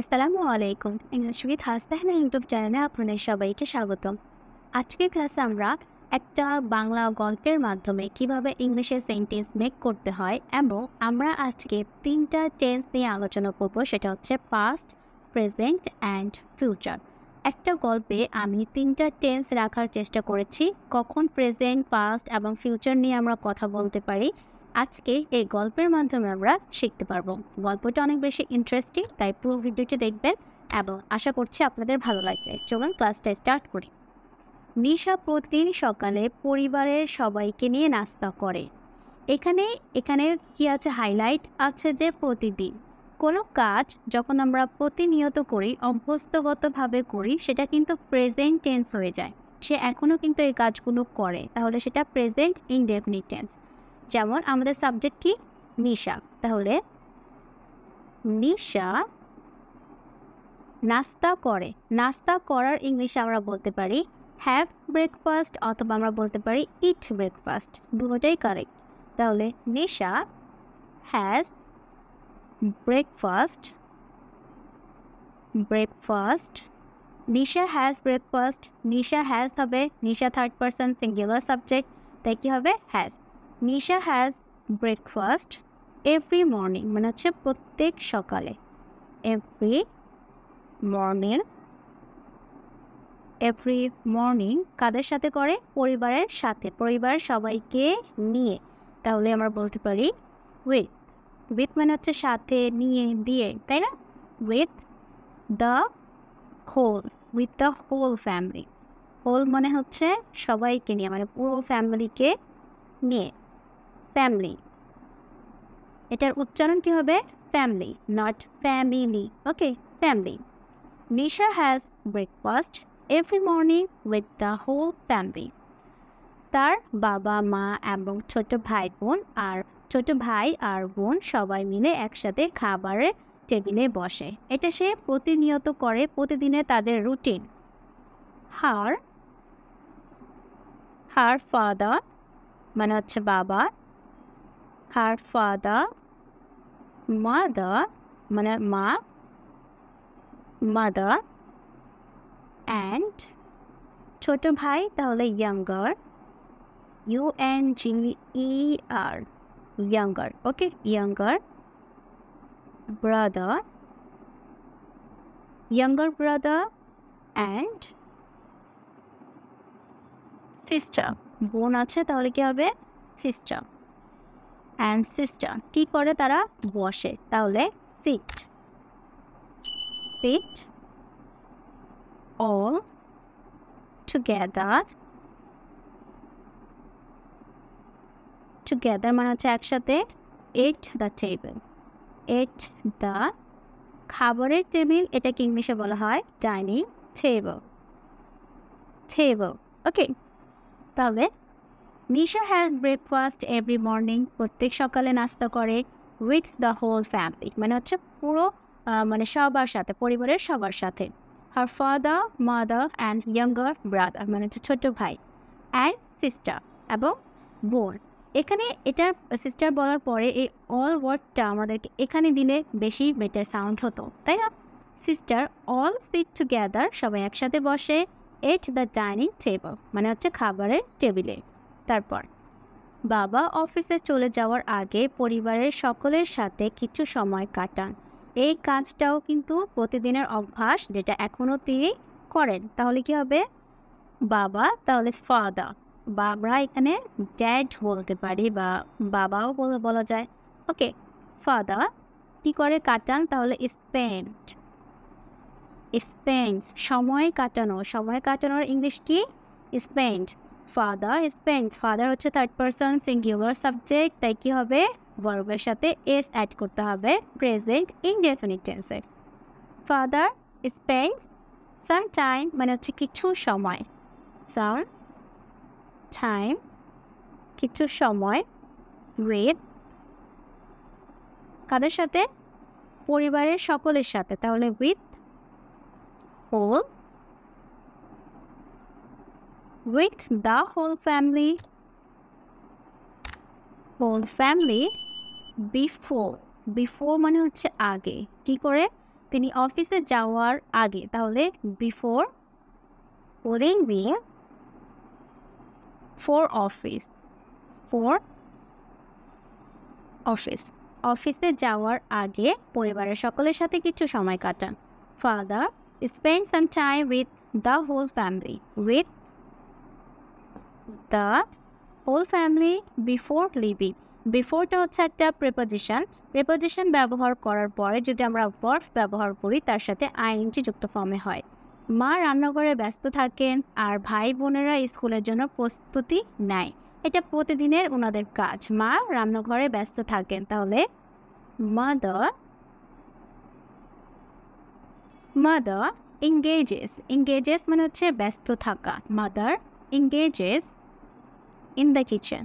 আসসালামু আলাইকুম English with হাসতাহানা YouTube চ্যানেলে আপনাদের সবাইকে স্বাগতম আজকের ক্লাসে আমরা একটা বাংলা গল্পের মাধ্যমে কিভাবে ইংলিশে সেন্টেন্স মেক করতে হয় এবং আমরা আজকে তিনটা টেন্স নিয়ে আলোচনা করব সেটা হচ্ছে পাস্ট প্রেজেন্ট অ্যান্ড ফিউচার একটা গল্পে আমি তিনটা টেন্স রাখার চেষ্টা করেছি কখন প্রেজেন্ট পাস্ট এবং ফিউচার নিয়ে আমরা কথা বলতে পারি আজকে এই গল্পের মাধ্যমে আমরা শিখতে পারবো গল্পটা অনেক বেশি ইন্টারেস্টিং তাই পুরো ভিডিওটি দেখবেন এবং আশা করছি আপনাদের ভালো লাগবে চলুন ক্লাসটা স্টার্ট করি নিশা প্রতিদিন সকালে পরিবারের সবাইকে নিয়ে নাস্তা করে এখানে এখানে কি আছে হাইলাইট আছে যে প্রতিদিন কোনো কাজ যখন আমরা প্রতিনিয়ত করি অভ্যস্তগতভাবে করি সেটা কিন্তু প্রেজেন্ট টেন্স হয়ে যায় সে এখনও কিন্তু এই কাজগুলো করে তাহলে সেটা প্রেজেন্ট ইনডেফিনিট টেন্স যেমন আমাদের সাবজেক্ট কি নিশা তাহলে নিশা নাস্তা করে নাস্তা করার ইংলিশে আমরা বলতে পারি হ্যাভ ব্রেকফাস্ট অথবা আমরা বলতে পারি ইট ব্রেকফাস্ট দুটোটাই কারেক্ট তাহলে Nisha has breakfast breakfast Nisha has breakfast Nisha has হবে Nisha third person singular subject তাই কী হবে has Nisha has breakfast every morning মানে হচ্ছে প্রত্যেক সকালে এভরি মর্নিং এভরি মর্নিং কাদের সাথে করে পরিবারের সাথে পরিবার সবাইকে নিয়ে তাহলে আমরা বলতে পারি উইথ উইথ মানে হচ্ছে সাথে নিয়ে দিয়ে তাই না with the whole with the whole family whole মানে হচ্ছে সবাইকে নিয়ে মানে পুরো ফ্যামিলিকে নিয়ে ফ্যামিলি এটার উচ্চারণ কী হবে family not family okay family Nisha has breakfast every morning with the whole family তার বাবা মা এবং ছোট ভাই বোন আর ছোট ভাই আর বোন সবাই মিলে একসাথে খাবারের টেবিলে বসে এটা সে প্রতিনিয়ত করে প্রতিদিনে তাদের রুটিন হার হার ফাদার মানে হচ্ছে বাবা her father, mother, মানে মা mother and ছোট ভাই তাহলে younger U N G E R younger okay younger brother younger brother and sister বোন আছে তাহলে কি হবে সিস্টার অ্যান্ড সিস্টার কি করে তারা বসে তাহলে sit sit all together together মানে হচ্ছে একসাথে at the table at the খাবারের টেবিল এটাকে ইংলিশে বলা হয় ডাইনিং টেবল টেবল ওকে তাহলে Nisha has breakfast every morning প্রত্যেক সকালে নাস্তা করে উইথ দ্য হোল ফ্যামিলি মানে হচ্ছে পুরো মানে সবার সাথে পরিবারের সবার সাথে her father mother and younger brother মানে হচ্ছে ছোটো ভাই অ্যান্ড সিস্টার এবং বোন এখানে এটা সিস্টার বলার পরে এই অল ওয়ার্ডটা আমাদেরকে এখানে দিলে বেশি বেটার সাউন্ড হতো তাই না সিস্টার অল সিট টুগেদার সবাই একসাথে বসে এট দ্য ডাইনিং টেবল মানে হচ্ছে খাবারের টেবিলে তারপর বাবা অফিসে চলে যাওয়ার আগে পরিবারের সকলের সাথে কিছু সময় কাটান এই কাজটাও কিন্তু প্রতিদিনের অভ্যাস যেটা এখনও তিনি করেন তাহলে কি হবে বাবা তাহলে ফাদার বাবরা এখানে ড্যাড বলতে পারি বা বাবাও বলা যায় ওকে ফাদার কি করে কাটান তাহলে স্পেন্ড স্পেন্ড সময় কাটানো সময় কাটানোর ইংলিশ কি স্পেন্ড ফাদার স্পেন্স ফাদার হচ্ছে থার্ড পারসন সিঙ্গুলার সাবজেক্ট তাই কি হবে ভার্বের সাথে এস অ্যাড করতে হবে প্রেজেন্ট ইনডেফিনিট টেন্সে ফাদার স্পেন্স সাম টাইম মানে হচ্ছে কিছু সময় সাম টাইম কিছু সময় উইথ কাদের সাথে পরিবারের সকলের সাথে তাহলে with whole with the whole family whole family before before মানে হচ্ছে আগে কি করে তিনি অফিসে যাওয়ার আগে তাহলে before leaving for office for office অফিসে যাওয়ার আগে পরিবারের সকলের সাথে কিছু সময় কাটান father spend some time with the whole family with the whole family before leaving বিফোরটা হচ্ছে একটা প্রেপোজিশন প্রেপোজিশন ব্যবহার করার পরে যদি আমরা ভার্ব ব্যবহার করি তার সাথে আইএনটি যুক্ত ফর্মে হয় মা রান্নাঘরে ব্যস্ত থাকেন আর ভাই বোনেরা স্কুলের জন্য প্রস্তুতি নাই এটা প্রতিদিনের ওনাদের কাজ মা রান্নাঘরে ব্যস্ত থাকেন তাহলে মাদার মাদার ইংগেজেস ইংগেজেস মানে হচ্ছে ব্যস্ত থাকা mother engages in the kitchen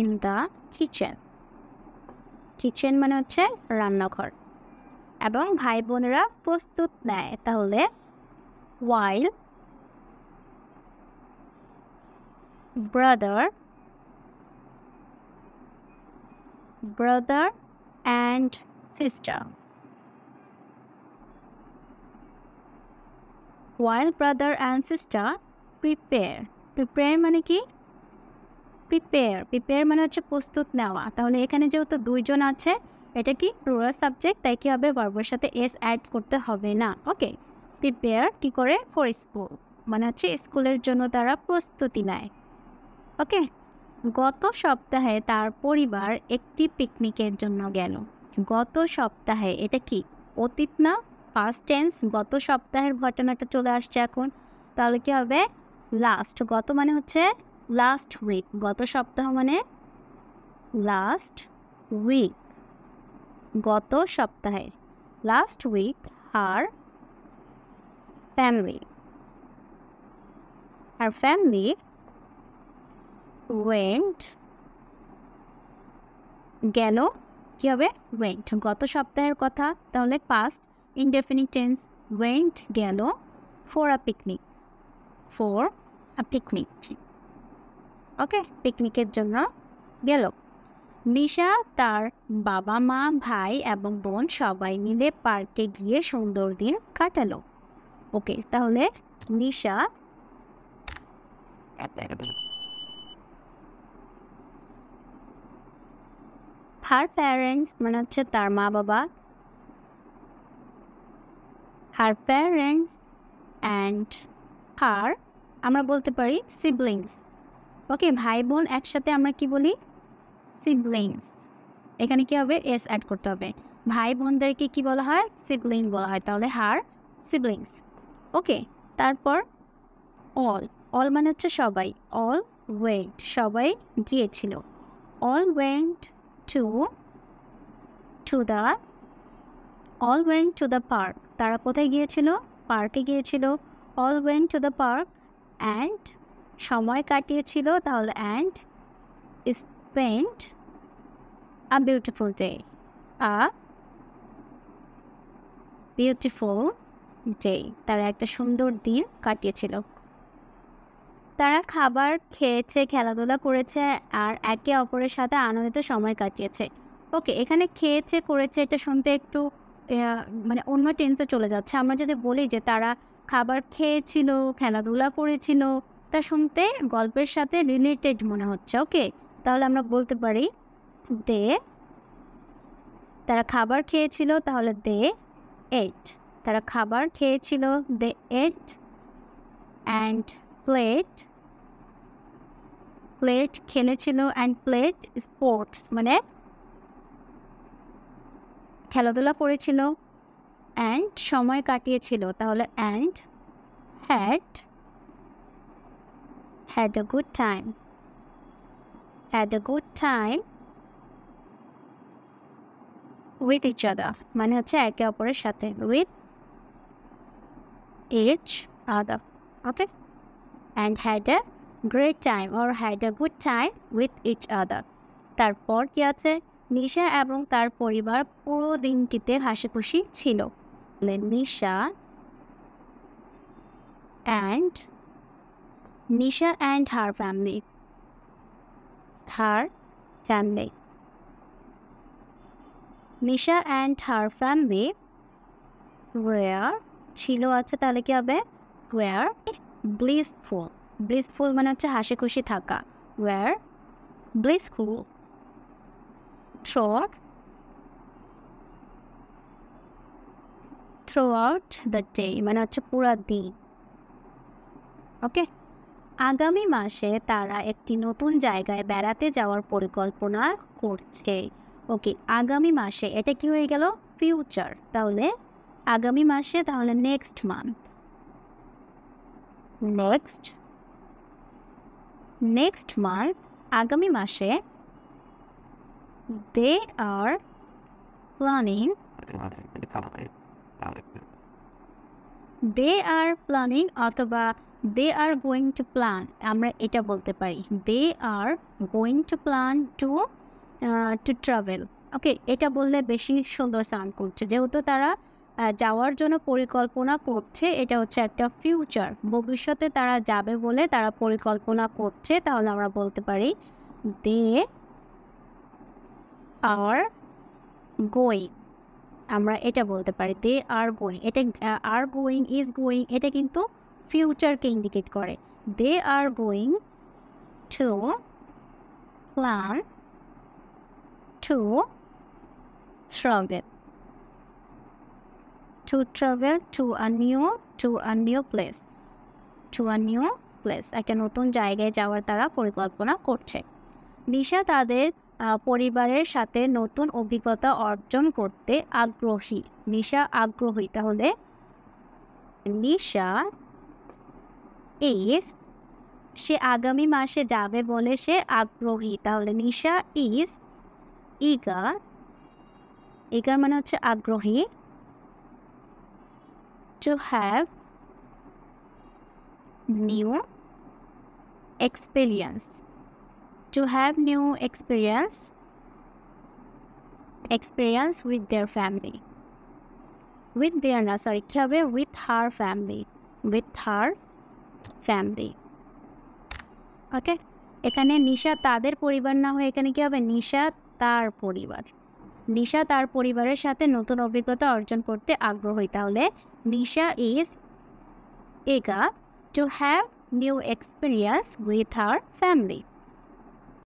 in the Kitchen kitchen মানে হচ্ছে রান্নাঘর এবং ভাই বোনেরা প্রস্তুত নেয় তাহলে while brother brother and sister while brother and sister prepare prepare মানে কি প্রিপেয়ার প্রিপেয়ার মানে হচ্ছে প্রস্তুত নেওয়া তাহলে এখানে যেহেতু দুইজন আছে এটা কি রুরাল সাবজেক্ট তাই কী হবে বার্বের সাথে এস অ্যাড করতে হবে না ওকে প্রিপেয়ার কি করে ফর স্কুল মানে হচ্ছে স্কুলের জন্য তারা প্রস্তুতি নেয় ওকে গত সপ্তাহে তার পরিবার একটি পিকনিকের জন্য গেল গত সপ্তাহে এটা কি অতীত না ফার্স্ট টেন্স গত সপ্তাহের ঘটনাটা চলে আসছে এখন তাহলে কি হবে লাস্ট গত মানে হচ্ছে লাস্ট উইক গত সপ্তাহ মানে লাস্ট উইক গত সপ্তাহের last week her family her family went গেল কী হবে ওয়েন্ট গত সপ্তাহের কথা তাহলে পাস্ট ইনডেফিনিট টেন্স ওয়েন্ট গেল for a picnic for a picnic ঠিক ওকে পিকনিকের জন্য গেল নিশা তার বাবা মা ভাই এবং বোন সবাই মিলে পার্কে গিয়ে সুন্দর দিন কাটালো ওকে তাহলে নিশা হার প্যারেন্টস মানে হচ্ছে তার মা বাবা হার প্যারেন্টস অ্যান্ড হার আমরা বলতে পারি সিবলিংস ওকে ভাই বোন একসাথে আমরা কি বলি সিবলিংস এখানে কি হবে এস অ্যাড করতে হবে ভাই বোনদেরকে কি বলা হয় সিবলিং বলা হয় তাহলে হার সিবলিংস ওকে তারপর অল অল মানে হচ্ছে সবাই অল ওয়েন্ট সবাই গিয়েছিল all went to to the all went to the park তারা কোথায় গিয়েছিল পার্কে গিয়েছিল all went to the park and সময় কাটিয়েছিল তাহলে and spent a beautiful day a beautiful day তারা একটা সুন্দর দিন কাটিয়েছিল তারা খাবার খেয়েছে খেলাধুলা করেছে আর একে অপরের সাথে আনন্দিত সময় কাটিয়েছে ওকে এখানে খেয়েছে করেছে এটা শুনতে একটু মানে অন্য টেন্সে চলে যাচ্ছে আমরা যদি বলি যে তারা খাবার খেয়েছিল খেলাধুলা করেছিল বার্তা শুনতে গল্পের সাথে রিলেটেড মনে হচ্ছে ওকে তাহলে আমরা বলতে পারি দে তারা খাবার খেয়েছিল তাহলে দে এট তারা খাবার খেয়েছিল they ate and played played খেলেছিল অ্যান্ড প্লেট স্পোর্টস মানে খেলাধুলা করেছিল অ্যান্ড সময় কাটিয়েছিল তাহলে and had had a good time. Had a good time with each other মানে হচ্ছে একে অপরের সাথে with each other okay and had a great time or had a good time with each other তারপর কি আছে নিশা এবং তার পরিবার পুরো দিনটিতে হাসি খুশি ছিল Nisha and Nisha and her family. Her family. Nisha and her family were ছিল আছে তাহলে কি হবে were blissful. Blissful মানে হচ্ছে হাসি খুশি থাকা were blissful. Throughout throughout the day মানে হচ্ছে পুরা দিন ওকে আগামী মাসে তারা একটি নতুন জায়গায় বেড়াতে যাওয়ার পরিকল্পনা করছে ওকে আগামী মাসে এটা কি হয়ে গেল ফিউচার তাহলে আগামী মাসে তাহলে next month next next month আগামী মাসে they are planning they are planning অথবা they are going to plan আমরা এটা বলতে পারি they are going to plan to to travel okay এটা বললে বেশি সুন্দর সাউন্ড করছে যেহেতু তারা যাওয়ার জন্য পরিকল্পনা করছে এটা হচ্ছে একটা ফিউচার ভবিষ্যতে তারা যাবে বলে তারা পরিকল্পনা করছে তাহলে আমরা বলতে পারি দে আর গোয়িং আমরা এটা বলতে পারি দে আর গোয়িং এটা আর গোয়িং ইজ গোয়িং এটা কিন্তু ফিউচারকে ইন্ডিকেট করে they are going to plan to travel to travel to a new to a new place to a new place একটা নতুন জায়গায় যাওয়ার তারা পরিকল্পনা করছে নিশা তাদের পরিবারের সাথে নতুন অভিজ্ঞতা অর্জন করতে আগ্রহী নিশা আগ্রহী তাহলে নিশা ইজ সে আগামী মাসে যাবে বলে সে আগ্রহী তাহলে নিশা ইজ ইগার ইগার মানে হচ্ছে আগ্রহী to have new experience to have new experience experience with their family with their না সরি কী হবে with her family with her family okay এখানে নিশা তাদের পরিবার না হয়ে এখানে কী হবে নিশা তার পরিবার নিশা তার পরিবারের সাথে নতুন অভিজ্ঞতা অর্জন করতে আগ্রহী তাহলে নিশা ইজ এগা to have new experience with our family